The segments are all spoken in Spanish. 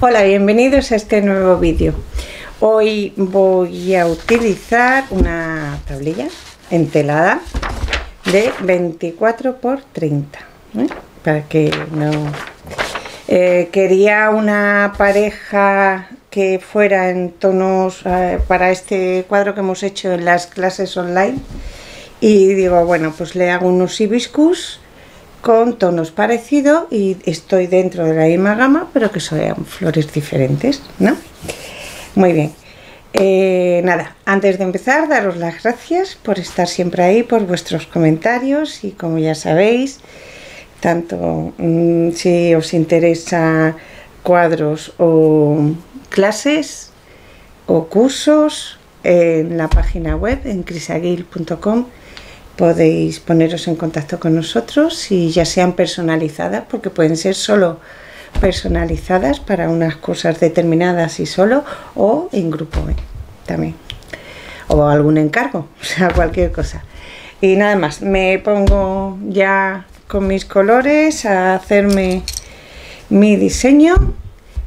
Hola, bienvenidos a este nuevo vídeo. Hoy voy a utilizar una tablilla entelada de 24 x 30 para que no eh, quería una pareja que fuera en tonos eh, para este cuadro que hemos hecho en las clases online y digo bueno pues le hago unos hibiscus con tonos parecidos y estoy dentro de la misma gama, pero que sean flores diferentes, ¿no? Muy bien. Eh, nada, antes de empezar, daros las gracias por estar siempre ahí, por vuestros comentarios y como ya sabéis, tanto mm, si os interesa cuadros o clases o cursos en la página web en crisaguil.com podéis poneros en contacto con nosotros y ya sean personalizadas, porque pueden ser solo personalizadas para unas cosas determinadas y solo, o en grupo ¿eh? también, o algún encargo, o sea, cualquier cosa. Y nada más, me pongo ya con mis colores a hacerme mi diseño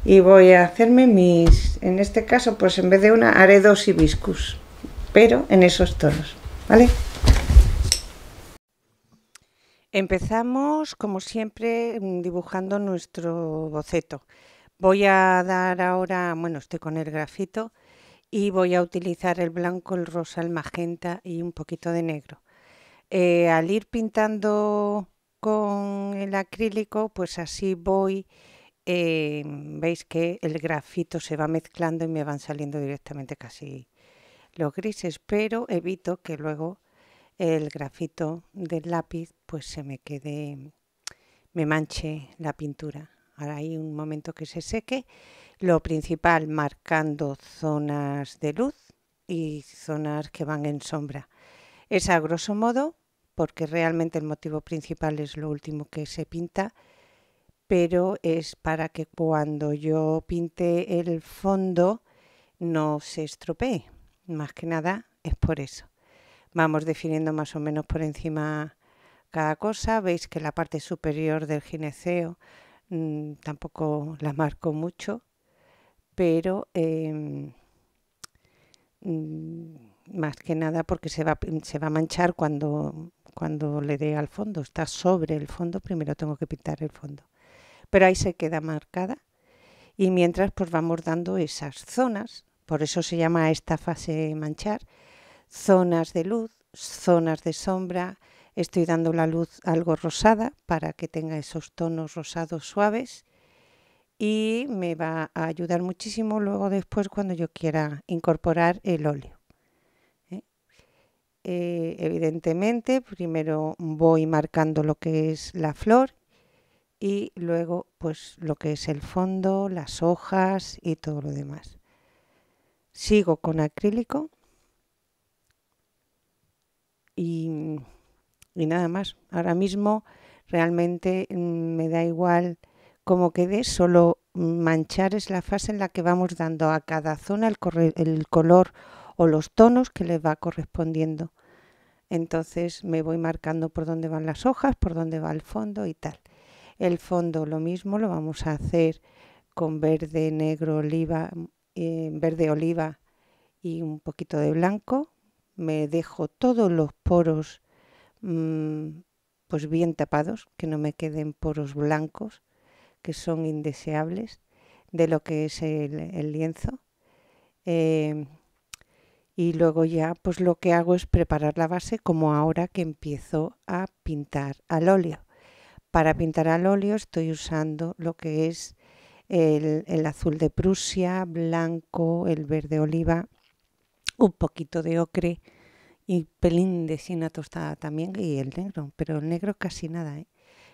y voy a hacerme mis, en este caso, pues en vez de una haré dos hibiscus, pero en esos tonos, ¿vale? Empezamos, como siempre, mm, dibujando nuestro boceto. Voy a dar ahora, bueno, estoy con el grafito y voy a utilizar el blanco, el rosa, el magenta y un poquito de negro. Eh, al ir pintando con el acrílico, pues así voy, em, veis que el grafito se va mezclando y me van saliendo directamente casi los grises, pero evito que luego el grafito del lápiz pues se me quede, me manche la pintura. Ahora hay un momento que se seque. Lo principal, marcando zonas de luz y zonas que van en sombra. Es a grosso modo, porque realmente el motivo principal es lo último que se pinta, pero es para que cuando yo pinte el fondo no se estropee. Más que nada es por eso. Vamos definiendo más o menos por encima cada cosa. Veis que la parte superior del gineceo mm, tampoco la marco mucho, pero em, mm, más que nada porque se va, se va a manchar cuando, cuando le dé al fondo. Está sobre el fondo, primero tengo que pintar el fondo. Pero ahí se queda marcada y mientras pues vamos dando esas zonas, por eso se llama esta fase manchar, zonas de luz, zonas de sombra. Estoy dando la luz algo rosada para que tenga esos tonos rosados suaves y me va a ayudar muchísimo luego después cuando yo quiera incorporar el óleo. ¿eh? Eh, evidentemente, primero voy marcando lo que es la flor y luego pues lo que es el fondo, las hojas y todo lo demás. Sigo con acrílico Mm, y, nada más. Ahora mismo realmente mm, me da igual cómo quede, solo manchar es la fase en la que vamos dando a cada zona el, color o los tonos que les va correspondiendo. Entonces me voy marcando por dónde van las hojas, por dónde va el fondo y tal. El fondo lo mismo lo vamos a hacer con verde, negro, oliva, eh, verde oliva y un poquito de blanco me dejo todos los poros mm, pues bien tapados, que no me queden poros blancos, que son indeseables, de lo que es el, lienzo. Em, y luego ya pues lo que hago es preparar la base como ahora que empiezo a pintar al óleo. Para pintar al óleo estoy usando lo que es el azul de Prusia, blanco, el verde oliva un poquito de ocre y pelín de siena tostada también y el negro, pero el negro casi nada. ¿eh?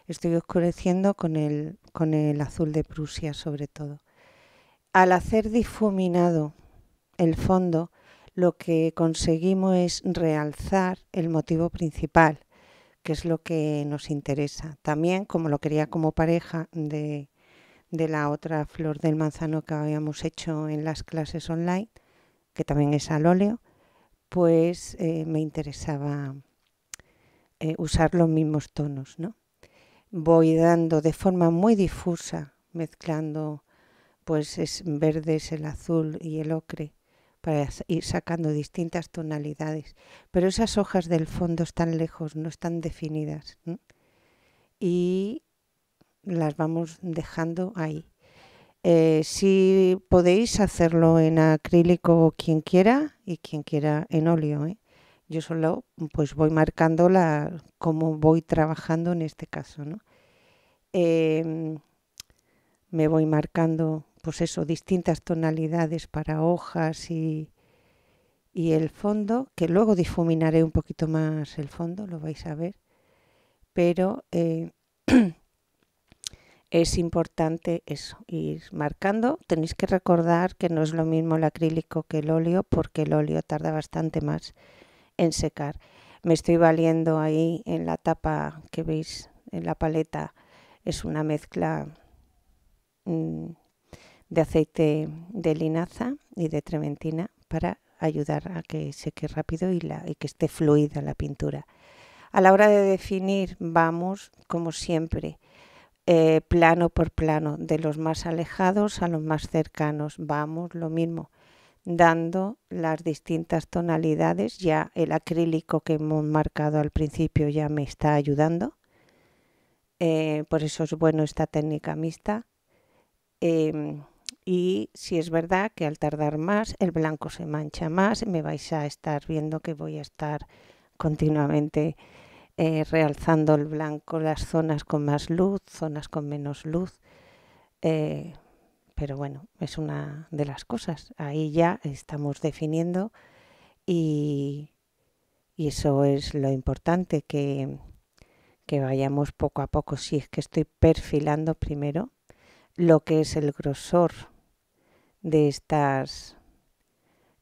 Estoy oscureciendo con el, azul de Prusia sobre todo. Al hacer difuminado el fondo, lo que conseguimos es realzar el motivo principal, que es lo que nos interesa. También, como lo quería como pareja de, de la otra flor del manzano que habíamos hecho en las clases online, que también es al óleo, pues eh, me interesaba eh, usar los mismos tonos. ¿no? Voy dando de forma muy difusa, mezclando pues es verdes, el azul y el ocre, para ir sacando distintas tonalidades. Pero esas hojas del fondo están lejos, no están definidas. Y las vamos dejando ahí. Eh, si podéis hacerlo en acrílico quien quiera y quien quiera en óleo. ¿eh? Yo solo pues voy marcando la, cómo voy trabajando en este caso. ¿no? Em, me voy marcando pues eso, distintas tonalidades para hojas y, y el fondo, que luego difuminaré un poquito más el fondo, lo vais a ver. Pero eh, es importante eso, ir marcando. Tenéis que recordar que no es lo mismo el acrílico que el óleo porque el óleo tarda bastante más en secar. Me estoy valiendo ahí en la tapa que veis en la paleta, es una mezcla mm, de aceite de linaza y de trementina para ayudar a que seque rápido y, y que esté fluida la pintura. A la hora de definir, vamos, como siempre, eh, plano por plano, de los más alejados a los más cercanos. Vamos, lo mismo, dando las distintas tonalidades. Ya el acrílico que hemos marcado al principio ya me está ayudando. Eh, por eso es bueno esta técnica mixta. Em, y si es verdad que al tardar más el blanco se mancha más, me vais a estar viendo que voy a estar continuamente eh, realzando el blanco las zonas con más luz, zonas con menos luz. Eh, pero bueno, es una de las cosas. Ahí ya estamos definiendo y, eso es lo importante, que, que vayamos poco a poco. Si es que estoy perfilando primero lo que es el grosor de, estas,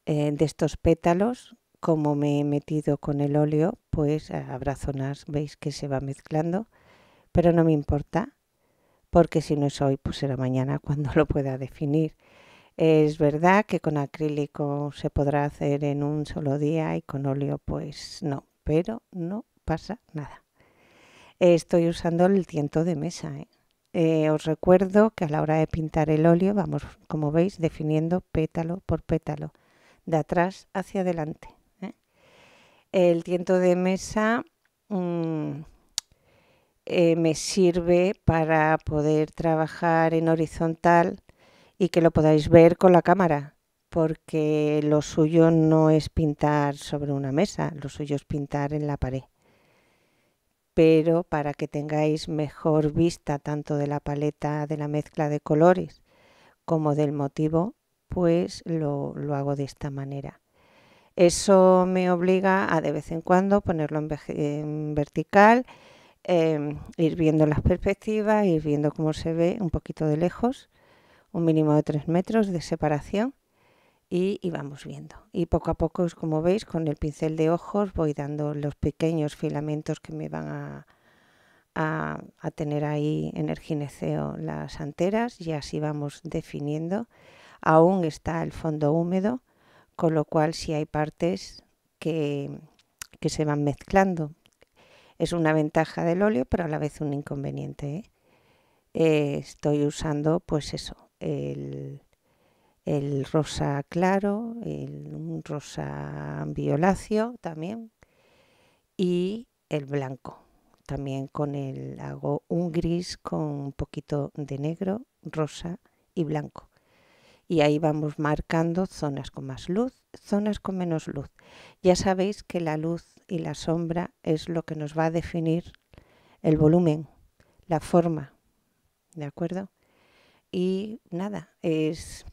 eh, de estos pétalos como me he metido con el óleo, pues habrá zonas, veis, que se va mezclando, pero no me importa, porque si no es hoy, pues será mañana cuando lo pueda definir. Es verdad que con acrílico se podrá hacer en un solo día y con óleo pues no, pero no pasa nada. Estoy usando el tiento de mesa. ¿eh? Eh, os recuerdo que a la hora de pintar el óleo vamos, como veis, definiendo pétalo por pétalo, de atrás hacia adelante el tiento de mesa mm, eh, me sirve para poder trabajar en horizontal y que lo podáis ver con la cámara, porque lo suyo no es pintar sobre una mesa, lo suyo es pintar en la pared. Pero para que tengáis mejor vista tanto de la paleta, de la mezcla de colores, como del motivo, pues lo hago de esta manera. Eso me obliga a de vez en cuando ponerlo en, vertical, em, ir viendo las perspectivas, ir viendo cómo se ve un poquito de lejos, un mínimo de 3 metros de separación y, vamos viendo. Y poco a poco, como veis, con el pincel de ojos voy dando los pequeños filamentos que me van a, a, tener ahí en el gineceo las anteras y así vamos definiendo. Aún está el fondo húmedo, con lo cual si hay partes que, se van mezclando. Es una ventaja del óleo, pero a la vez un inconveniente. ¿eh? Eh, estoy usando, pues eso, el, rosa claro, el, un rosa violáceo también y el blanco. También con el hago un gris con un poquito de negro, rosa y blanco y ahí vamos marcando zonas con más luz, zonas con menos luz. Ya sabéis que la luz y la sombra es lo que nos va a definir el volumen, la forma, ¿de acuerdo? Y nada, es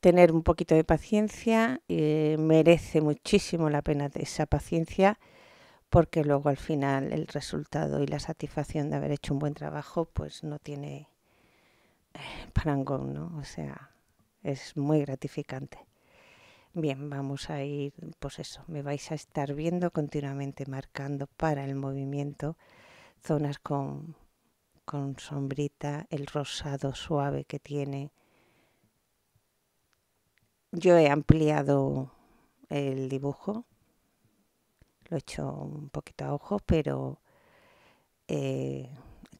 tener un poquito de paciencia, eh, merece muchísimo la pena esa paciencia porque luego al final el resultado y la satisfacción de haber hecho un buen trabajo pues no tiene parangón, ¿no? O sea, es muy gratificante. Bien, vamos a ir, pues eso, me vais a estar viendo continuamente marcando para el movimiento zonas con, con sombrita, el rosado suave que tiene. Yo he ampliado el dibujo, lo he hecho un poquito a ojo, pero eh,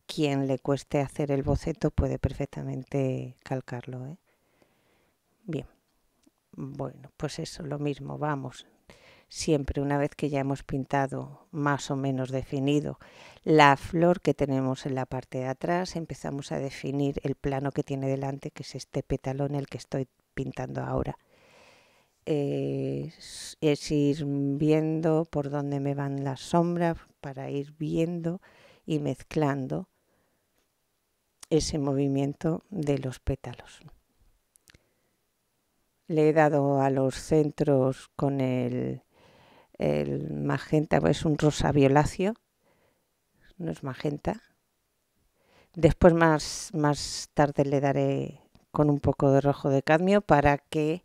quien le cueste hacer el boceto puede perfectamente calcarlo. ¿eh? Bien, bueno, pues eso, lo mismo, vamos. Siempre una vez que ya hemos pintado más o menos definido la flor que tenemos en la parte de atrás, empezamos a definir el plano que tiene delante, que es este pétalo en el que estoy pintando ahora. es ir viendo por dónde me van las sombras para ir viendo y mezclando ese movimiento de los pétalos. Le he dado a los centros con el, magenta, es pues, un rosa violáceo, no es magenta. Después más, más tarde le daré con un poco de rojo de cadmio para que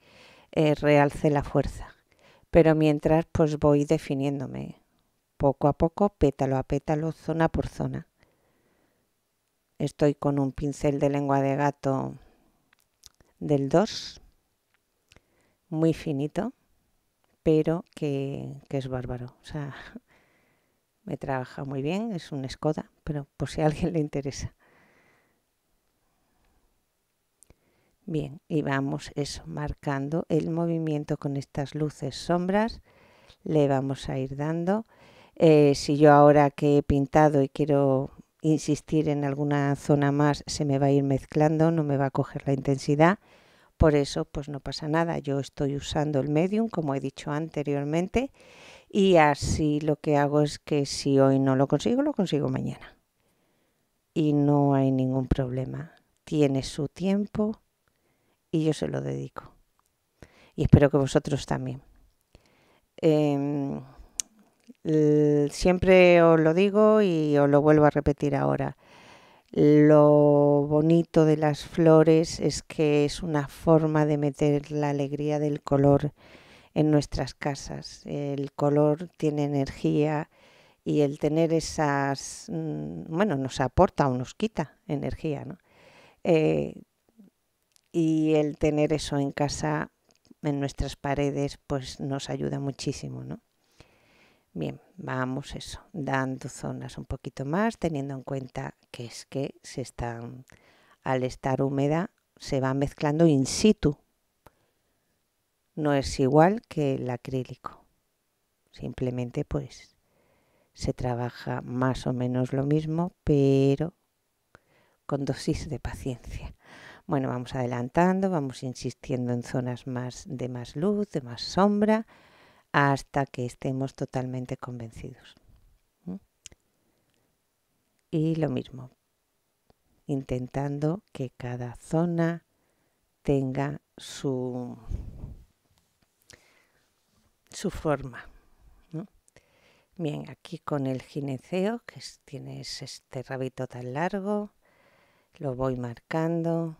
eh, realce la fuerza. Pero mientras pues voy definiéndome poco a poco, pétalo a pétalo, zona por zona. Estoy con un pincel de lengua de gato del 2, muy finito, pero que, es bárbaro. O sea, me trabaja muy bien, es un escoda pero por si a alguien le interesa. Bien, y vamos eso, marcando el movimiento con estas luces sombras, le vamos a ir dando. Eh, si yo ahora que he pintado y quiero insistir en alguna zona más, se me va a ir mezclando, no me va a coger la intensidad. Por eso, pues no pasa nada. Yo estoy usando el medium, como he dicho anteriormente, y así lo que hago es que si hoy no lo consigo, lo consigo mañana. Y no hay ningún problema. Tiene su tiempo y yo se lo dedico. Y espero que vosotros también. Em, siempre os lo digo y os lo vuelvo a repetir ahora. Lo bonito de las flores es que es una forma de meter la alegría del color en nuestras casas. El color tiene energía y el tener esas, mm, bueno, nos aporta o nos quita energía, ¿no? Eh, y el tener eso en casa, en nuestras paredes, pues nos ayuda muchísimo, ¿no? Bien, vamos eso, dando zonas un poquito más, teniendo en cuenta que es que se están, al estar húmeda, se va mezclando in situ. No es igual que el acrílico. Simplemente pues se trabaja más o menos lo mismo, pero con dosis de paciencia. Bueno, vamos adelantando, vamos insistiendo en zonas más de más luz, de más sombra hasta que estemos totalmente convencidos. Y lo mismo, intentando que cada zona tenga su, su forma. Bien, aquí con el gineceo, que tienes este rabito tan largo, lo voy marcando.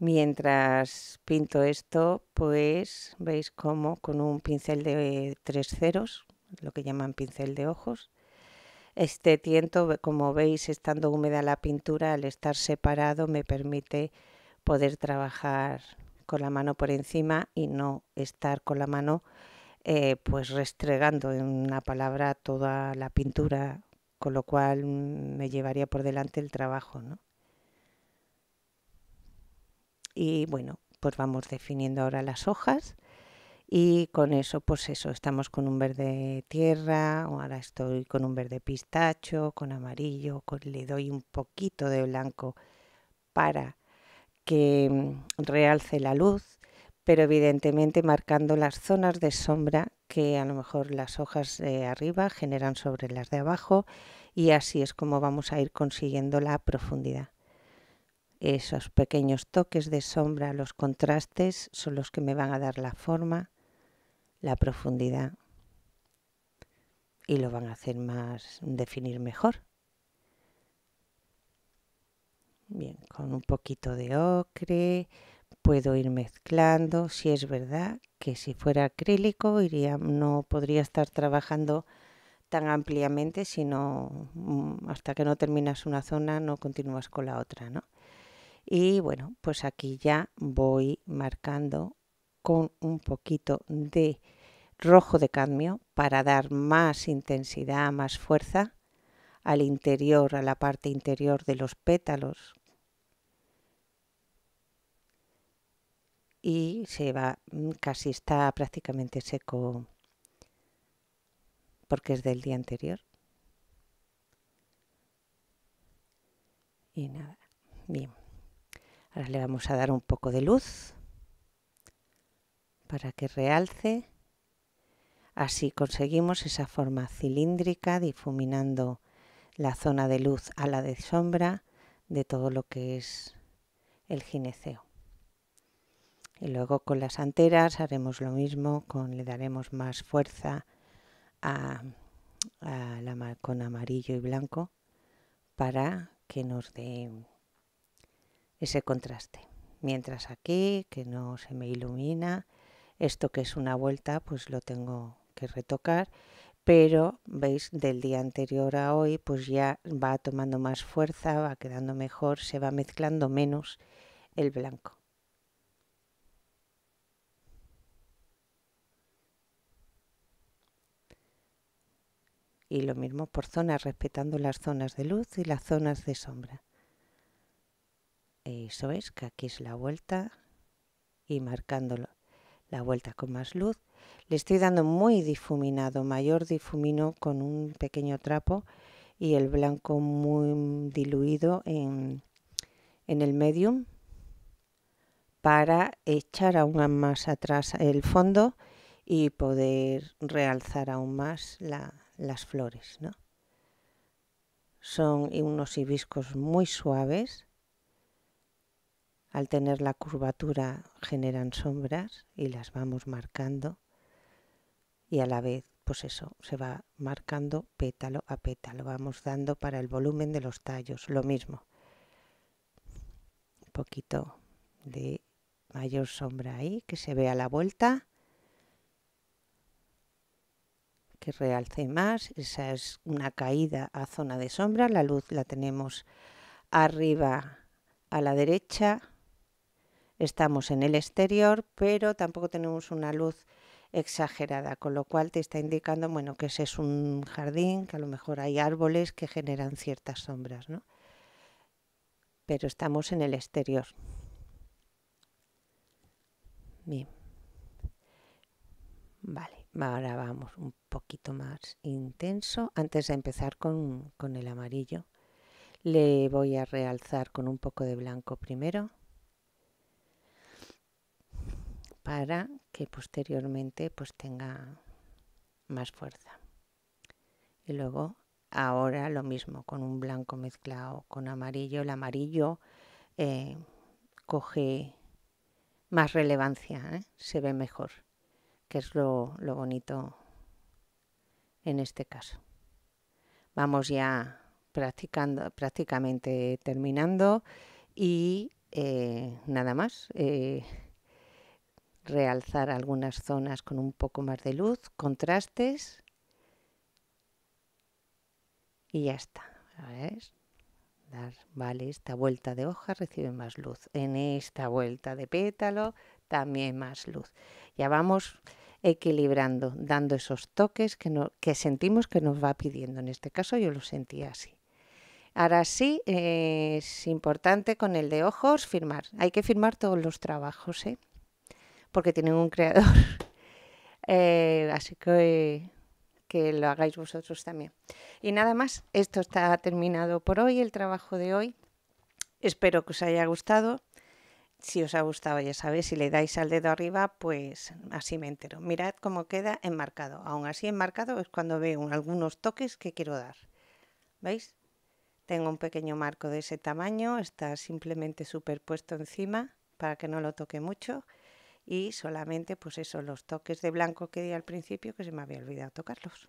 Mientras pinto esto, pues veis cómo con un pincel de tres ceros, lo que llaman pincel de ojos, este tiento, como veis, estando húmeda la pintura, al estar separado me permite poder trabajar con la mano por encima y no estar con la mano eh, pues restregando en una palabra toda la pintura, con lo cual mm, me llevaría por delante el trabajo, ¿no? y bueno, pues vamos definiendo ahora las hojas y con eso, pues eso, estamos con un verde tierra, ahora estoy con un verde pistacho, con amarillo, le doy un poquito de blanco para que mm, realce la luz, pero evidentemente marcando las zonas de sombra que a lo mejor las hojas de arriba generan sobre las de abajo y así es como vamos a ir consiguiendo la profundidad. Esos pequeños toques de sombra, los contrastes son los que me van a dar la forma, la profundidad y lo van a hacer más definir mejor. Bien, con un poquito de ocre puedo ir mezclando. Si es verdad que si fuera acrílico iría, no podría estar trabajando tan ampliamente, sino mm, hasta que no terminas una zona no continúas con la otra, ¿no? Y bueno, pues aquí ya voy marcando con un poquito de rojo de cadmio para dar más intensidad, más fuerza al interior, a la parte interior de los pétalos. Y se va, mm, casi está prácticamente seco porque es del día anterior. Y nada, bien. Ahora le vamos a dar un poco de luz para que realce. Así conseguimos esa forma cilíndrica difuminando la zona de luz a la de sombra de todo lo que es el gineceo. Y luego con las anteras haremos lo mismo, con, le daremos más fuerza a, la, con amarillo y blanco para que nos dé ese contraste. Mientras aquí, que no se me ilumina, esto que es una vuelta, pues lo tengo que retocar, pero veis, del día anterior a hoy, pues ya va tomando más fuerza, va quedando mejor, se va mezclando menos el blanco. y lo mismo por zonas, respetando las zonas de luz y las zonas de sombra. Eh, eso es, que aquí es la vuelta y marcándolo la vuelta con más luz. Le estoy dando muy difuminado, mayor difumino con un pequeño trapo y el blanco muy diluido en, el medium para echar aún más atrás el fondo y poder realzar aún más las flores. Son unos hibiscos muy suaves al tener la curvatura generan sombras y las vamos marcando y a la vez, pues eso, se va marcando pétalo a pétalo, vamos dando para el volumen de los tallos, lo mismo. Un poquito de mayor sombra ahí, que se vea la vuelta, que realce más, esa es una caída a zona de sombra, la luz la tenemos arriba a la derecha, estamos en el exterior, pero tampoco tenemos una luz exagerada, con lo cual te está indicando, bueno, que ese es un jardín, que a lo mejor hay árboles que generan ciertas sombras, ¿no? Pero estamos en el exterior. Bien. Vale, ahora vamos un poquito más intenso. Antes de empezar con el amarillo, le voy a realzar con un poco de blanco primero. para que posteriormente pues tenga más fuerza. Y luego ahora lo mismo con un blanco mezclado con amarillo. El amarillo eh, coge más relevancia, ¿eh? se ve mejor, que es lo, bonito en este caso. Vamos ya practicando, prácticamente terminando y eh, nada más realzar algunas zonas con un poco más de luz, contrastes y ya está. vale, esta vuelta de hoja recibe más luz, en esta vuelta de pétalo también más luz. Ya vamos equilibrando, dando esos toques que, no, que sentimos que nos va pidiendo. En este caso yo lo sentía así. Ahora sí, eh, es importante con el de ojos firmar. Hay que firmar todos los trabajos. ¿eh? porque tienen un creador. Eh, así que que lo hagáis vosotros también. Y nada más, esto está terminado por hoy, el trabajo de hoy. Espero que os haya gustado. Si os ha gustado, ya sabéis, si le dais al dedo arriba, pues así me entero. Mirad cómo queda enmarcado. Aún así enmarcado es cuando veo algunos toques que quiero dar. ¿Veis? Tengo un pequeño marco de ese tamaño, está simplemente superpuesto encima para que no lo toque mucho y solamente pues eso, los toques de blanco que di al principio que se me había olvidado tocarlos.